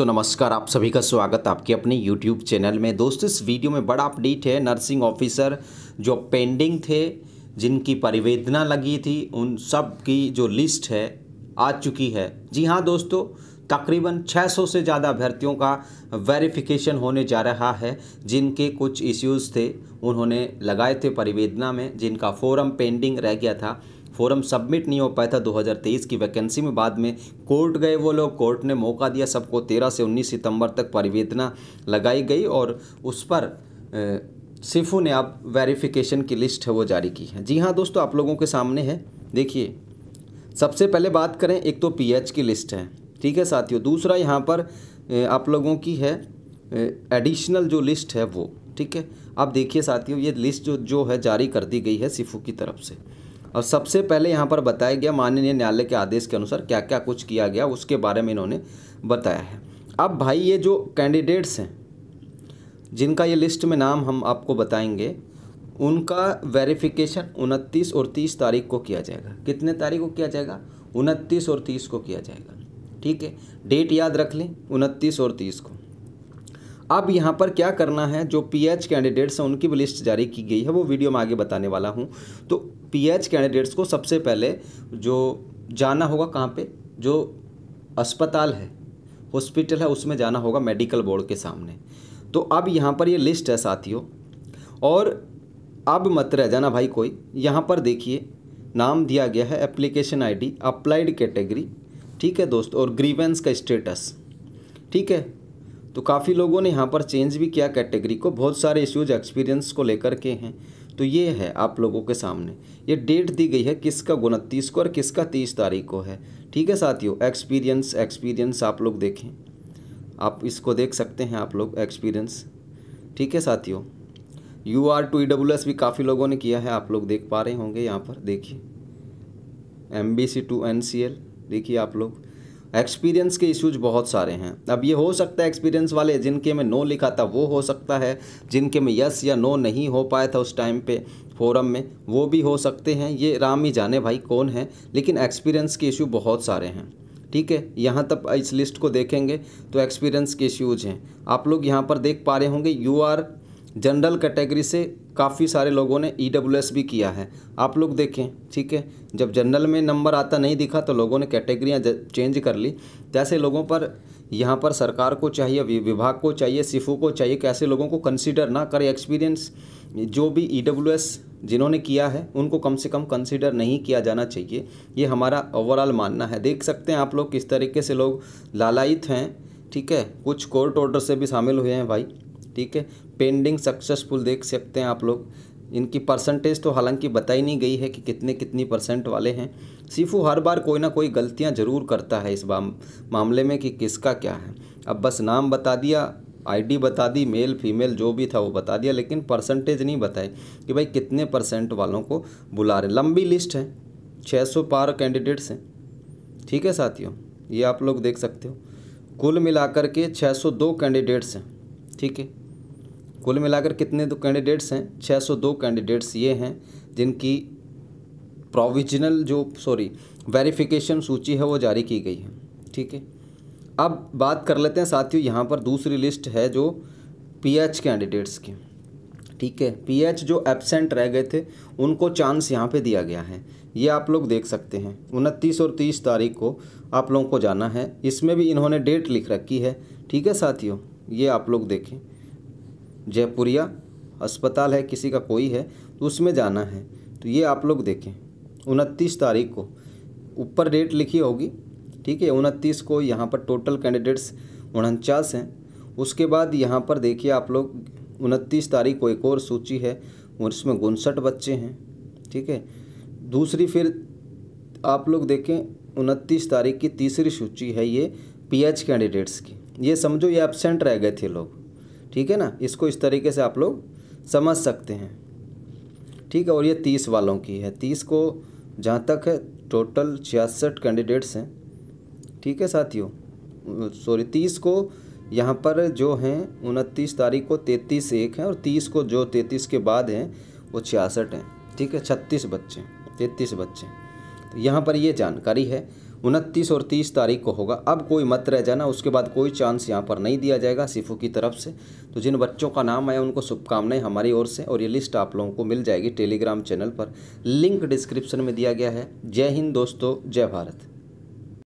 दोस्तों नमस्कार आप सभी का स्वागत आपके अपने YouTube चैनल में दोस्तों इस वीडियो में बड़ा अपडेट है नर्सिंग ऑफिसर जो पेंडिंग थे जिनकी परिवेदना लगी थी उन सब की जो लिस्ट है आ चुकी है जी हाँ दोस्तों तकरीबन 600 से ज़्यादा अभ्यर्थियों का वेरिफिकेशन होने जा रहा है जिनके कुछ इश्यूज़ थे उन्होंने लगाए थे परिवेदना में जिनका फोरम पेंडिंग रह गया था फॉर्म सबमिट नहीं हो पाया था 2023 की वैकेंसी में बाद में कोर्ट गए वो लोग कोर्ट ने मौका दिया सबको 13 से 19 सितंबर तक परिवेदना लगाई गई और उस पर सिफू ने आप वेरिफिकेशन की लिस्ट है वो जारी की है जी हाँ दोस्तों आप लोगों के सामने है देखिए सबसे पहले बात करें एक तो पी की लिस्ट है ठीक है साथियों दूसरा यहाँ पर आप लोगों की है एडिशनल जो लिस्ट है वो ठीक है आप देखिए साथियों ये लिस्ट जो जो है जारी कर दी गई है सिफू की तरफ से और सबसे पहले यहाँ पर बताया गया माननीय न्यायालय के आदेश के अनुसार क्या क्या कुछ किया गया उसके बारे में इन्होंने बताया है अब भाई ये जो कैंडिडेट्स हैं जिनका ये लिस्ट में नाम हम आपको बताएंगे उनका वेरिफिकेशन 29 और 30 तारीख को किया जाएगा कितने तारीख को किया जाएगा 29 और 30 को किया जाएगा ठीक है डेट याद रख लें 29 और 30 को अब यहाँ पर क्या करना है जो पीएच कैंडिडेट्स हैं उनकी भी लिस्ट जारी की गई है वो वीडियो में आगे बताने वाला हूँ तो पीएच कैंडिडेट्स को सबसे पहले जो जाना होगा कहाँ पे जो अस्पताल है हॉस्पिटल है उसमें जाना होगा मेडिकल बोर्ड के सामने तो अब यहाँ पर ये लिस्ट है साथियों और अब मत रह जाना भाई कोई यहाँ पर देखिए नाम दिया गया है एप्लीकेशन आई अप्लाइड कैटेगरी ठीक है दोस्तों और ग्रीवेंस का स्टेटस ठीक है तो काफ़ी लोगों ने यहाँ पर चेंज भी किया कैटेगरी को बहुत सारे इश्यूज एक्सपीरियंस को लेकर के हैं तो ये है आप लोगों के सामने ये डेट दी गई है किसका उनतीस को और किसका तीस तारीख को है ठीक है साथियों एक्सपीरियंस एक्सपीरियंस आप लोग देखें आप इसको देख सकते हैं आप लोग एक्सपीरियंस ठीक है साथियों U R to E W S भी काफ़ी लोगों ने किया है आप लोग देख पा रहे होंगे यहाँ पर देखिए M B C to N C L देखिए आप लोग एक्सपीरियंस के इश्यूज बहुत सारे हैं अब ये हो सकता है एक्सपीरियंस वाले जिनके में नो लिखा था वो हो सकता है जिनके में यस या नो नहीं हो पाया था उस टाइम पे फोरम में वो भी हो सकते हैं ये राम ही जाने भाई कौन है लेकिन एक्सपीरियंस के इशू बहुत सारे हैं ठीक है यहाँ तक इस लिस्ट को देखेंगे तो एक्सपीरियंस के इश्यूज हैं आप लोग यहाँ पर देख पा रहे होंगे यू आर जनरल कैटेगरी से काफ़ी सारे लोगों ने ई e भी किया है आप लोग देखें ठीक है जब जनरल में नंबर आता नहीं दिखा तो लोगों ने कैटेगरियाँ चेंज कर ली जैसे लोगों पर यहाँ पर सरकार को चाहिए विभाग को चाहिए सिफू को चाहिए कैसे तो लोगों को कंसिडर ना करें एक्सपीरियंस जो भी ई e जिन्होंने किया है उनको कम से कम कंसिडर नहीं किया जाना चाहिए ये हमारा ओवरऑल मानना है देख सकते हैं आप लोग किस तरीके से लोग लालयित हैं ठीक है कुछ कोर्ट ऑर्डर से भी शामिल हुए हैं भाई ठीक है पेंडिंग सक्सेसफुल देख सकते हैं आप लोग इनकी परसेंटेज तो हालांकि बताई नहीं गई है कि कितने कितनी परसेंट वाले हैं सिफू हर बार कोई ना कोई गलतियां ज़रूर करता है इस मामले में कि किसका क्या है अब बस नाम बता दिया आईडी बता दी मेल फीमेल जो भी था वो बता दिया लेकिन परसेंटेज नहीं बताए कि भाई कितने परसेंट वालों को बुला रहे लंबी लिस्ट है सौ पार कैंडिडेट्स हैं ठीक है साथियों ये आप लोग देख सकते हो कुल मिलाकर के दो कैंडिडेट्स हैं ठीक है कुल मिलाकर कितने दो कैंडिडेट्स हैं 602 कैंडिडेट्स ये हैं जिनकी प्रोविजनल जो सॉरी वेरिफिकेशन सूची है वो जारी की गई है ठीक है अब बात कर लेते हैं साथियों यहाँ पर दूसरी लिस्ट है जो पीएच कैंडिडेट्स की ठीक है पीएच जो एबसेंट रह गए थे उनको चांस यहाँ पे दिया गया है ये आप लोग देख सकते हैं उनतीस और तीस तारीख को आप लोगों को जाना है इसमें भी इन्होंने डेट लिख रखी है ठीक है साथियों ये आप लोग देखें जयपुरिया अस्पताल है किसी का कोई है तो उसमें जाना है तो ये आप लोग देखें उनतीस तारीख को ऊपर डेट लिखी होगी ठीक है उनतीस को यहाँ पर टोटल कैंडिडेट्स उनचास हैं उसके बाद यहाँ पर देखिए आप लोग उनतीस तारीख को एक और सूची है और इसमें उनसठ बच्चे हैं ठीक है दूसरी फिर आप लोग देखें उनतीस तारीख की तीसरी सूची है ये पीएच कैंडिडेट्स की ये समझो ये एबसेंट रह गए थे लोग ठीक है ना इसको इस तरीके से आप लोग समझ सकते हैं ठीक है और ये तीस वालों की है तीस को जहाँ तक है टोटल छियासठ कैंडिडेट्स हैं ठीक है साथियों सॉरी तीस को यहाँ पर जो हैं उनतीस तारीख को तैंतीस एक हैं और तीस को जो तैंतीस के बाद हैं वो छियासठ हैं ठीक है छत्तीस बच्चे तैंतीस बच्चे तो यहाँ पर ये जानकारी है उनतीस और तीस तारीख को होगा अब कोई मत रह जाना उसके बाद कोई चांस यहाँ पर नहीं दिया जाएगा सिफू की तरफ से तो जिन बच्चों का नाम आया उनको शुभकामनाएं हमारी ओर से और ये लिस्ट आप लोगों को मिल जाएगी टेलीग्राम चैनल पर लिंक डिस्क्रिप्शन में दिया गया है जय हिंद दोस्तों जय भारत